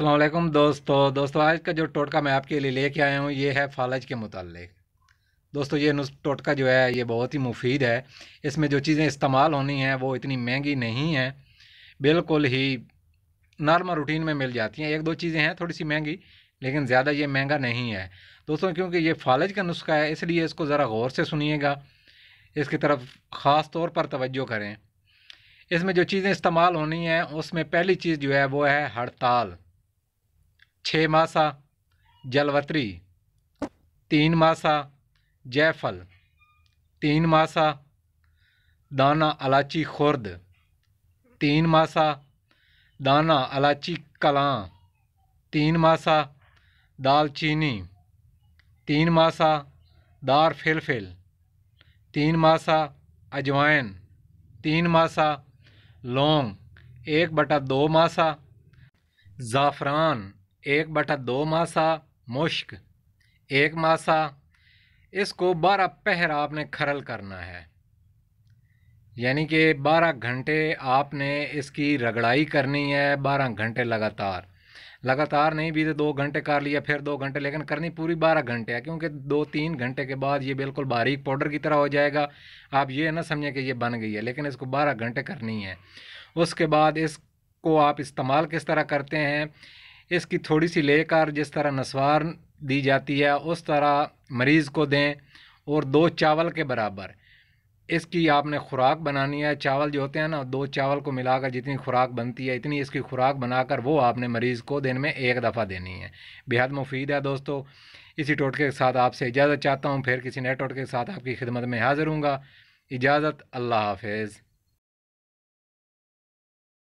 अल्लाम दोस्तों दोस्तों आज का जो टोटका मैं आपके लिए लेके आया हूँ ये है फालज के मुतल दोस्तों ये नुस्ख टोटका जो है ये बहुत ही मुफीद है इसमें जो चीज़ें इस्तेमाल होनी हैं वो इतनी महंगी नहीं हैं बिल्कुल ही नॉर्मल रूटीन में मिल जाती हैं एक दो चीज़ें हैं थोड़ी सी महंगी लेकिन ज़्यादा ये महंगा नहीं है दोस्तों क्योंकि ये फालज का नुस्खा है इसलिए इसको ज़रा गौर से सुनिएगा इसकी तरफ ख़ास तौर पर तवज्जो करें इसमें जो चीज़ें इस्तेमाल होनी हैं उसमें पहली चीज़ जो है वो है हड़ताल छः मासा जलवत्री तीन मासा जयफल तीन मासा दाना अलाची खुर्द तीन मासा दाना अलाची कलां तीन मासा दालचीनी तीन मासा दार फिलफिल तीन मासा अजवाइन तीन मासा लौंग एक बटा दो मासा ज़ाफ़रान एक बटा दो मासा मुश्क एक मासा इसको बारह पहर आपने खरल करना है यानी कि बारह घंटे आपने इसकी रगड़ाई करनी है बारह घंटे लगातार लगातार नहीं भी तो दो घंटे कर लिया फिर दो घंटे लेकिन करनी पूरी बारह घंटे है क्योंकि दो तीन घंटे के बाद ये बिल्कुल बारीक पाउडर की तरह हो जाएगा आप ये ना समझें कि ये बन गई है लेकिन इसको बारह घंटे करनी है उसके बाद इसको आप इस्तेमाल किस तरह करते हैं इसकी थोड़ी सी लेकर जिस तरह नस्वार दी जाती है उस तरह मरीज़ को दें और दो चावल के बराबर इसकी आपने खुराक बनानी है चावल जो होते हैं ना दो चावल को मिलाकर जितनी खुराक बनती है इतनी इसकी खुराक बनाकर वो आपने मरीज़ को दिन में एक दफ़ा देनी है बेहद मुफीद है दोस्तों इसी टोटके के साथ आपसे इजाज़त चाहता हूँ फिर किसी नए टोटके के साथ आपकी खिदमत में हाज़िर हूँगा इजाज़त अल्लाह हाफिज़